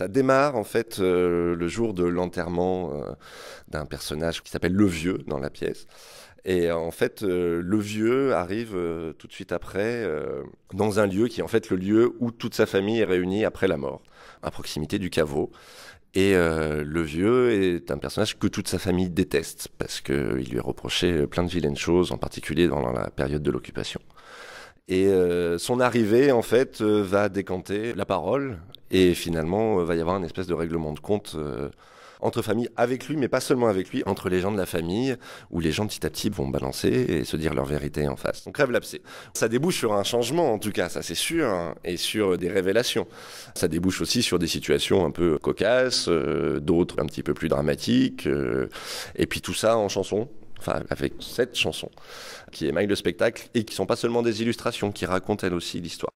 Ça démarre en fait euh, le jour de l'enterrement euh, d'un personnage qui s'appelle Le Vieux dans la pièce. Et euh, en fait, le vieux arrive tout de suite après dans un lieu qui est en fait le lieu où toute sa famille est réunie après la mort, à proximité du caveau. Et le vieux est un personnage que toute sa famille déteste parce qu'il lui est reproché plein de vilaines choses, en particulier dans la période de l'occupation. Et son arrivée, en fait, va décanter la parole et finalement, euh, va y avoir une espèce de règlement de compte euh, entre familles, avec lui, mais pas seulement avec lui, entre les gens de la famille, où les gens petit à petit vont balancer et se dire leur vérité en face. Donc rêve l'abcès. Ça débouche sur un changement, en tout cas, ça c'est sûr, hein, et sur euh, des révélations. Ça débouche aussi sur des situations un peu cocasses, d'autres un petit peu plus dramatiques, et puis tout ça en chanson. Enfin, avec cette chanson qui émaille le spectacle et qui sont pas seulement des illustrations, qui racontent elles aussi l'histoire.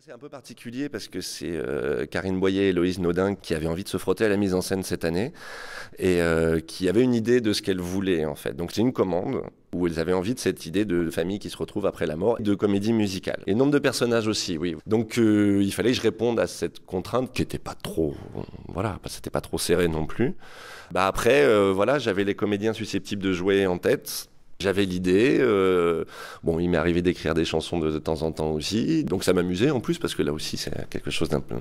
Ah, c'est un peu particulier parce que c'est euh, Karine Boyer et Loïse Naudin qui avaient envie de se frotter à la mise en scène cette année et euh, qui avaient une idée de ce qu'elles voulaient en fait. Donc c'est une commande où elles avaient envie de cette idée de famille qui se retrouve après la mort, de comédie musicale. Et nombre de personnages aussi, oui. Donc euh, il fallait que je réponde à cette contrainte qui n'était pas trop, voilà, bah, c'était pas trop serré non plus. Bah après, voilà, j'avais les comédiens susceptibles de jouer en tête. J'avais l'idée, euh, bon, il m'est arrivé d'écrire des chansons de, temps en temps aussi, donc ça m'amusait en plus parce que là aussi c'est quelque chose d'un peu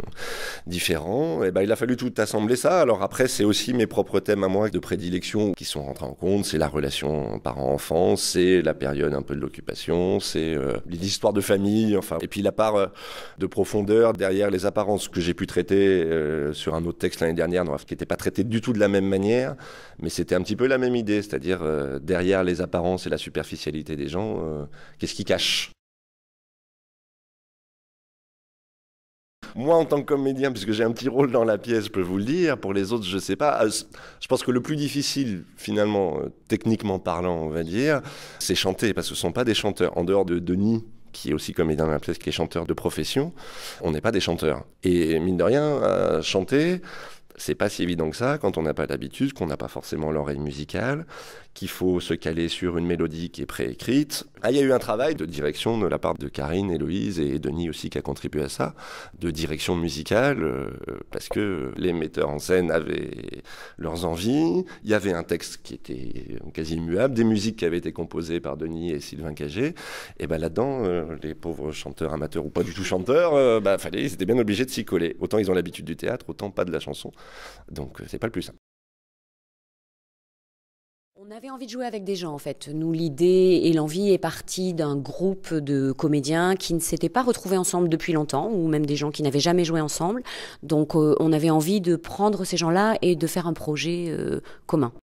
différent. Et eh ben il a fallu tout assembler ça. Alors après, c'est aussi mes propres thèmes à moi de prédilection qui sont rentrés en compte. C'est la relation parent-enfant, c'est la période un peu de l'occupation, c'est euh, l'histoire de famille, enfin, et puis la part euh, de profondeur derrière les apparences que j'ai pu traiter euh, sur un autre texte l'année dernière, qui n'était pas traité du tout de la même manière, mais c'était un petit peu la même idée, c'est-à-dire derrière les apparences c'est la superficialité des gens, euh, qu'est-ce qu'ils cachent Moi, en tant que comédien, puisque j'ai un petit rôle dans la pièce, je peux vous le dire. Pour les autres, je ne sais pas. Euh, je pense que le plus difficile, finalement, euh, techniquement parlant, on va dire, c'est chanter, parce que ce ne sont pas des chanteurs. En dehors de Denis, qui est aussi comédien dans la pièce, qui est chanteur de profession, on n'est pas des chanteurs. Et mine de rien, chanter, c'est pas si évident que ça quand on n'a pas l'habitude, qu'on n'a pas forcément l'oreille musicale, qu'il faut se caler sur une mélodie qui est préécrite. Ah, il y a eu un travail de direction de la part de Karine, Héloïse et Denis aussi qui a contribué à ça, de direction musicale, euh, parce que les metteurs en scène avaient leurs envies, il y avait un texte qui était quasi immuable, des musiques qui avaient été composées par Denis et Sylvain Cagé, et ben là-dedans, euh, les pauvres chanteurs amateurs ou pas du tout chanteurs, euh, bah, fallait, ils étaient bien obligés de s'y coller. Autant ils ont l'habitude du théâtre, autant pas de la chanson. Donc euh, c'est pas le plus simple. On avait envie de jouer avec des gens en fait. Nous, l'idée et l'envie est partie d'un groupe de comédiens qui ne s'étaient pas retrouvés ensemble depuis longtemps, ou même des gens qui n'avaient jamais joué ensemble. Donc euh, on avait envie de prendre ces gens-là et de faire un projet euh, commun.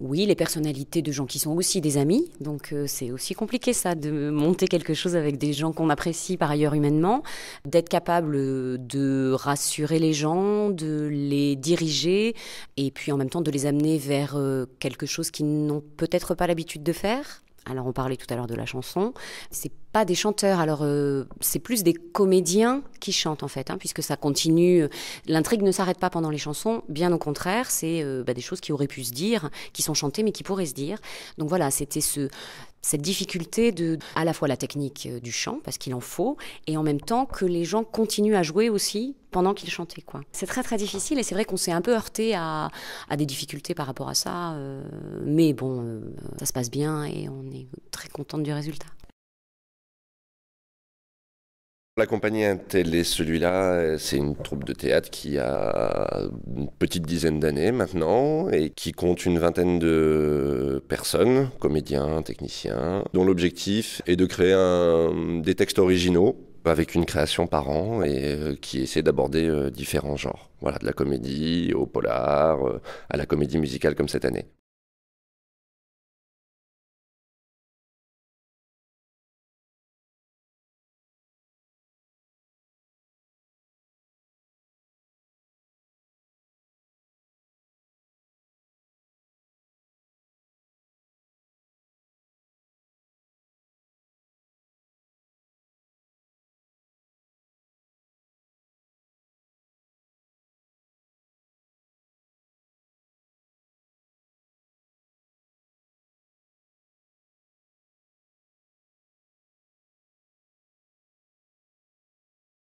oui, les personnalités de gens qui sont aussi des amis. Donc euh, c'est aussi compliqué ça de monter quelque chose avec des gens qu'on apprécie par ailleurs humainement, d'être capable euh, de rassurer les gens, de les diriger et puis en même temps de les amener vers euh, quelque chose qu'ils n'ont peut-être pas l'habitude de faire. Alors on parlait tout à l'heure de la chanson, c'est pas des chanteurs. Alors, euh, c'est plus des comédiens qui chantent, en fait, hein, puisque ça continue. Euh, l'intrigue ne s'arrête pas pendant les chansons. Bien au contraire, c'est euh, bah, des choses qui auraient pu se dire, qui sont chantées, mais qui pourraient se dire. Donc voilà, c'était cette difficulté de à la fois la technique du chant parce qu'il en faut et en même temps que les gens continuent à jouer aussi pendant qu'ils chantaient quoi. C'est très très difficile et c'est vrai qu'on s'est un peu heurté à, des difficultés par rapport à ça mais bon ça se passe bien et on est très contente du résultat. La compagnie est celui-là, euh, c'est une troupe de théâtre qui a une petite dizaine d'années maintenant et qui compte une vingtaine de personnes, comédiens, techniciens, dont l'objectif est de créer des textes originaux avec une création par an et euh, qui essaie d'aborder euh, différents genres. Voilà, de la comédie au polar, à la comédie musicale comme cette année.